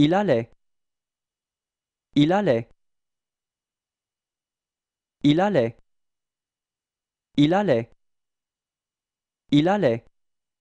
Il allait. Il allait. Il allait. Il allait. Il allait.